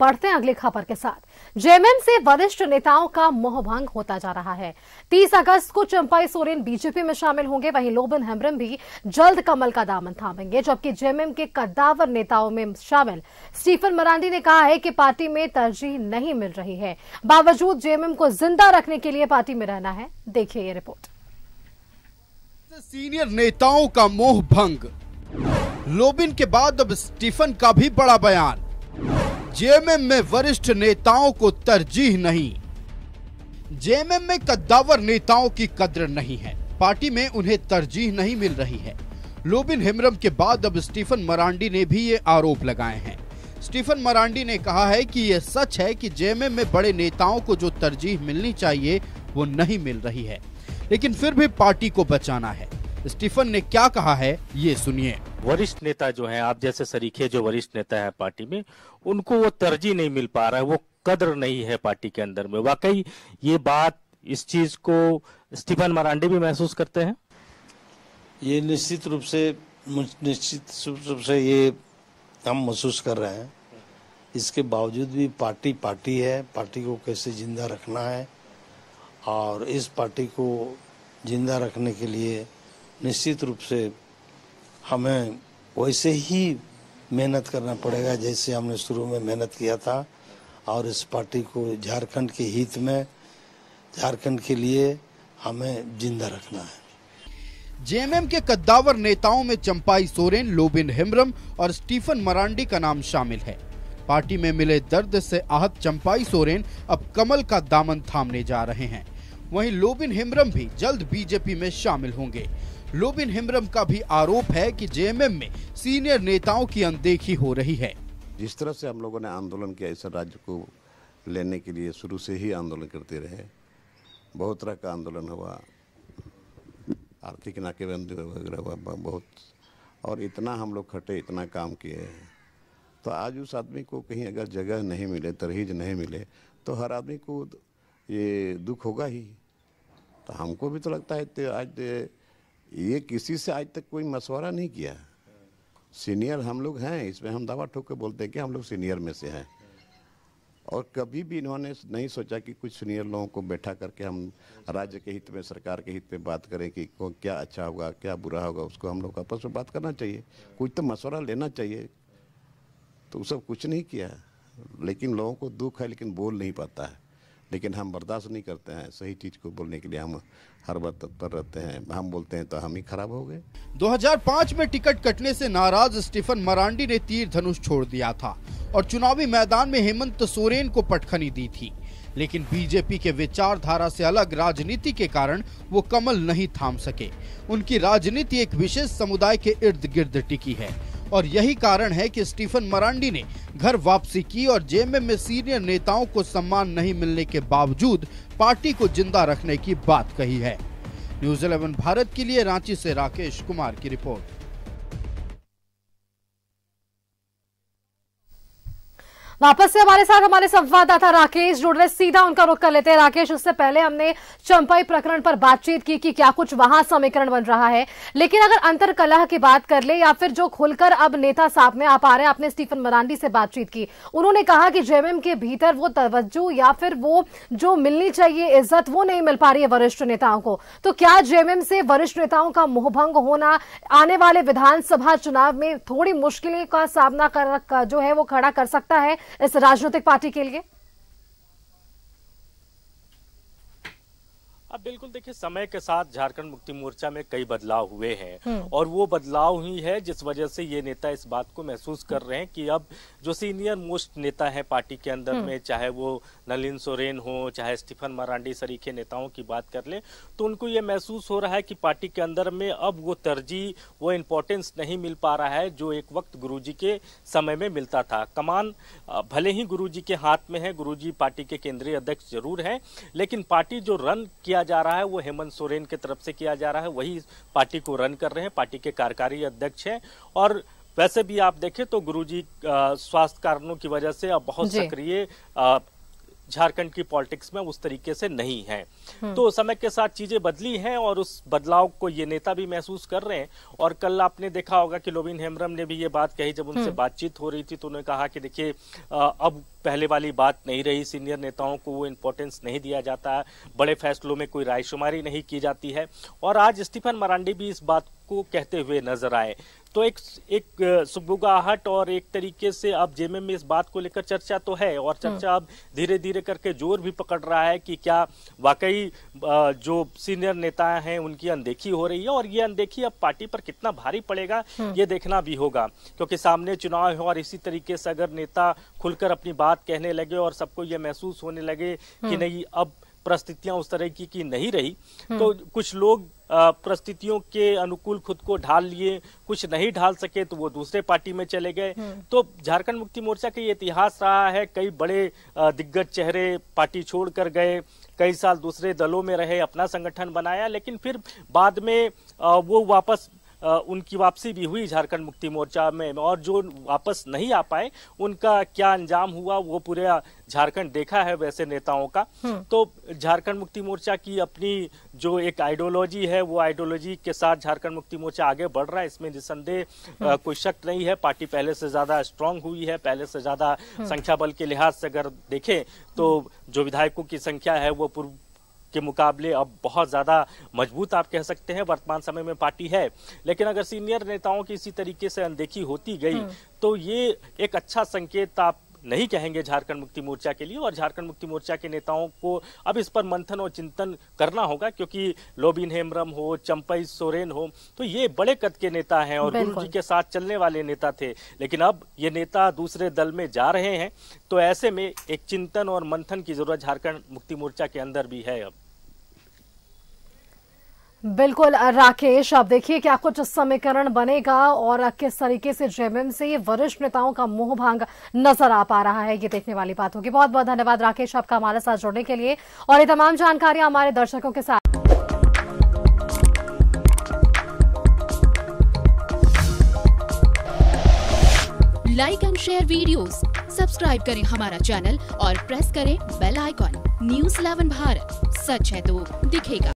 बढ़ते हैं अगली खबर के साथ जेएमएम से वरिष्ठ नेताओं का मोहभंग होता जा रहा है 30 अगस्त को चंपाई सोरेन बीजेपी में शामिल होंगे वहीं लोबन हेम्ब्रम भी जल्द कमल का दामन थामेंगे जबकि जेएमएम के कद्दावर नेताओं में शामिल स्टीफन मरांडी ने कहा है कि पार्टी में तरजीह नहीं मिल रही है बावजूद जेएमएम को जिंदा रखने के लिए पार्टी में रहना है देखिए ये रिपोर्ट सीनियर नेताओं का मोह भंग लोबिन के बाद अब स्टीफन का भी बड़ा बयान जेएमएम में वरिष्ठ नेताओं को तरजीह नहीं जेएमएम में कद्दावर नेताओं की कद्र नहीं है पार्टी में उन्हें तरजीह नहीं मिल रही है लोबिन हेमरम के बाद अब स्टीफन मरांडी ने भी ये आरोप लगाए हैं स्टीफन मरांडी ने कहा है कि यह सच है कि जेएमएम में बड़े नेताओं को जो तरजीह मिलनी चाहिए वो नहीं मिल रही है लेकिन फिर भी पार्टी को बचाना है स्टीफन ने क्या कहा है ये सुनिए वरिष्ठ नेता जो है आप जैसे सरीखे जो वरिष्ठ नेता है पार्टी में उनको वो तरजीह नहीं मिल पा रहा है वो कदर नहीं है पार्टी के अंदर में वाकई ये बात इस चीज को स्टीफन मरांडे भी महसूस करते हैं ये निश्चित रूप से निश्चित रूप से ये हम महसूस कर रहे हैं इसके बावजूद भी पार्टी पार्टी है पार्टी को कैसे जिंदा रखना है और इस पार्टी को जिंदा रखने के लिए निश्चित रूप से हमें वैसे ही मेहनत करना पड़ेगा जैसे हमने शुरू में मेहनत किया था और इस पार्टी को झारखंड के हित में झारखंड के लिए हमें जिंदा रखना है जेएमएम के कद्दावर नेताओं में चंपाई सोरेन लोबिन हेम्ब्रम और स्टीफन मरांडी का नाम शामिल है पार्टी में मिले दर्द से आहत चंपाई सोरेन अब कमल का दामन थामने जा रहे हैं वहीं लोबिन हेम्ब्रम भी जल्द बीजेपी में शामिल होंगे लोबिन हिम्ब्रम का भी आरोप है कि जेएमएम में सीनियर नेताओं की अनदेखी हो रही है जिस तरह से हम लोगों ने आंदोलन किया इस राज्य को लेने के लिए शुरू से ही आंदोलन करते रहे बहुत तरह का आंदोलन हुआ आर्थिक नाकेबंदी वगैरह हुआ बहुत और इतना हम लोग खटे इतना काम किए हैं तो आज उस आदमी को कहीं अगर जगह नहीं मिले तरहीज नहीं मिले तो हर आदमी को ये दुख होगा ही तो हमको भी तो लगता है आज तो ये किसी से आज तक कोई मशवरा नहीं किया सीनियर हम लोग हैं इसमें हम दवा ठोक के बोलते हैं कि हम लोग सीनियर में से हैं और कभी भी इन्होंने नहीं सोचा कि कुछ सीनियर लोगों को बैठा करके हम राज्य के हित में सरकार के हित में बात करें कि क्या अच्छा होगा क्या बुरा होगा उसको हम लोग आपस में बात करना चाहिए कुछ तो मशवरा लेना चाहिए तो सब कुछ नहीं किया लेकिन लोगों को दुख है लेकिन बोल नहीं पाता है लेकिन हम बर्दाश्त नहीं करते हैं सही चीज़ को बोलने के लिए हम हर बार तत्पर रहते हैं हम बोलते हैं तो हम ही खराब हो गए 2005 में टिकट कटने से नाराज स्टीफन मरांडी ने तीर धनुष छोड़ दिया था और चुनावी मैदान में हेमंत सोरेन को पटखनी दी थी लेकिन बीजेपी के विचारधारा से अलग राजनीति के कारण वो कमल नहीं थाम सके उनकी राजनीति एक विशेष समुदाय के इर्द गिर्द टिकी है और यही कारण है कि स्टीफन मरांडी ने घर वापसी की और जेएमएम में सीनियर नेताओं को सम्मान नहीं मिलने के बावजूद पार्टी को जिंदा रखने की बात कही है न्यूज इलेवन भारत के लिए रांची से राकेश कुमार की रिपोर्ट वापस से हमारे साथ हमारे संवाददाता राकेश जुड़ रहे सीधा उनका रुख कर लेते हैं राकेश उससे पहले हमने चंपाई प्रकरण पर बातचीत की कि क्या कुछ वहां समीकरण बन रहा है लेकिन अगर अंतर कलह की बात कर ले या फिर जो खुलकर अब नेता साहब में आप आ रहे हैं आपने स्टीफन मरांडी से बातचीत की उन्होंने कहा कि जेएमएम के भीतर वो तवज्जो या फिर वो जो मिलनी चाहिए इज्जत वो नहीं मिल पा रही है वरिष्ठ नेताओं को तो क्या जेएमएम से वरिष्ठ नेताओं का मोहभंग होना आने वाले विधानसभा चुनाव में थोड़ी मुश्किलें का सामना कर जो है वो खड़ा कर सकता है इस राजनीतिक पार्टी के लिए अब बिल्कुल देखिए समय के साथ झारखंड मुक्ति मोर्चा में कई बदलाव हुए हैं हम्म। और वो बदलाव ही है जिस वजह से ये नेता इस बात को महसूस कर रहे हैं कि अब जो सीनियर मोस्ट नेता है पार्टी के अंदर हम्म। में चाहे वो नलिन सोरेन हो चाहे स्टीफन मरांडी सरीखे नेताओं की बात कर ले तो उनको ये महसूस हो रहा है कि पार्टी के अंदर में अब वो तरजीह वो इम्पोर्टेंस नहीं मिल पा रहा है जो एक वक्त गुरु के समय में मिलता था कमान भले ही गुरु के हाथ में है गुरु पार्टी के केंद्रीय अध्यक्ष जरूर है लेकिन पार्टी जो रन किया किया जा रहा है वो हेमंत सोरेन की तरफ से किया जा रहा है वही पार्टी को रन कर रहे हैं पार्टी के कार्यकारी अध्यक्ष हैं और वैसे भी आप देखें तो गुरुजी स्वास्थ्य कारणों की वजह से अब बहुत सक्रिय झारखंड की पॉलिटिक्स में उस तरीके से नहीं है हम्म। तो समय के साथ चीजें बदली हैं और उस बदलाव को ये नेता भी महसूस कर रहे हैं और कल आपने देखा होगा कि लोबिन हेमरम ने भी ये बात कही जब उनसे हम्म। बातचीत हो रही थी तो उन्होंने कहा कि देखिए अब पहले वाली बात नहीं रही सीनियर नेताओं को वो इम्पोर्टेंस नहीं दिया जाता है बड़े फैसलों में कोई रायशुमारी नहीं की जाती है और आज स्टीफन मरांडी भी इस बात को कहते हुए नजर आए तो एक एक सुबुगाहट और एक तरीके से अब जेएमएम में इस बात को लेकर चर्चा तो है और हाँ। चर्चा अब धीरे धीरे करके जोर भी पकड़ रहा है कि क्या वाकई जो सीनियर नेता हैं उनकी अनदेखी हो रही है और ये अनदेखी अब पार्टी पर कितना भारी पड़ेगा हाँ। ये देखना भी होगा क्योंकि सामने चुनाव है और इसी तरीके से अगर नेता खुलकर अपनी बात कहने लगे और सबको ये महसूस होने लगे कि हाँ। नहीं अब परिस्थितियां उस तरह की, की नहीं रही हम्म। तो कुछ लोग परिस्थितियों के अनुकूल खुद को ढाल लिए कुछ नहीं ढाल सके तो वो दूसरे पार्टी में चले गए हम्म। तो झारखंड मुक्ति मोर्चा का ये इतिहास रहा है कई बड़े दिग्गज चेहरे पार्टी छोड़कर गए कई साल दूसरे दलों में रहे अपना संगठन बनाया लेकिन फिर बाद में वो वापस उनकी वापसी भी हुई झारखंड मुक्ति मोर्चा में और जो वापस नहीं आ पाए उनका क्या अंजाम हुआ वो पूरा झारखंड देखा है वैसे नेताओं का हम्म। तो झारखंड मुक्ति मोर्चा की अपनी जो एक आइडियोलॉजी है वो आइडियोलॉजी के साथ झारखंड मुक्ति मोर्चा आगे बढ़ रहा है इसमें निसंदेह हम्म। कोई शक नहीं है पार्टी पहले से ज्यादा स्ट्रांग हुई है पहले से ज्यादा हम्म। संख्या बल के लिहाज से अगर देखें तो जो विधायकों की संख्या है वो पूर्व के मुकाबले अब बहुत ज़्यादा मजबूत आप कह सकते हैं वर्तमान समय में पार्टी है लेकिन अगर सीनियर नेताओं की इसी तरीके से अनदेखी होती गई हम्म। तो ये एक अच्छा संकेत आप नहीं कहेंगे झारखंड मुक्ति मोर्चा के लिए और झारखंड मुक्ति मोर्चा के नेताओं को अब इस पर मंथन और चिंतन करना होगा क्योंकि लोबिन हेमरम हो चंपई सोरेन हो तो ये बड़े कद के नेता हैं और गुरु जी के साथ चलने वाले नेता थे लेकिन अब ये नेता दूसरे दल में जा रहे हैं तो ऐसे में एक चिंतन और मंथन की जरूरत झारखंड मुक्ति मोर्चा के अंदर भी है अब बिल्कुल राकेश आप देखिए क्या कुछ समीकरण बनेगा और किस तरीके से जेएमएम से वरिष्ठ नेताओं का मुंह भांग नजर आ पा रहा है ये देखने वाली बात होगी बहुत बहुत धन्यवाद राकेश आपका हमारे साथ जुड़ने के लिए और ये तमाम जानकारियां हमारे दर्शकों के साथ like and share videos, subscribe करें हमारा चैनल और प्रेस करें बेल आइकॉन न्यूज 11 भारत सच है तो दिखेगा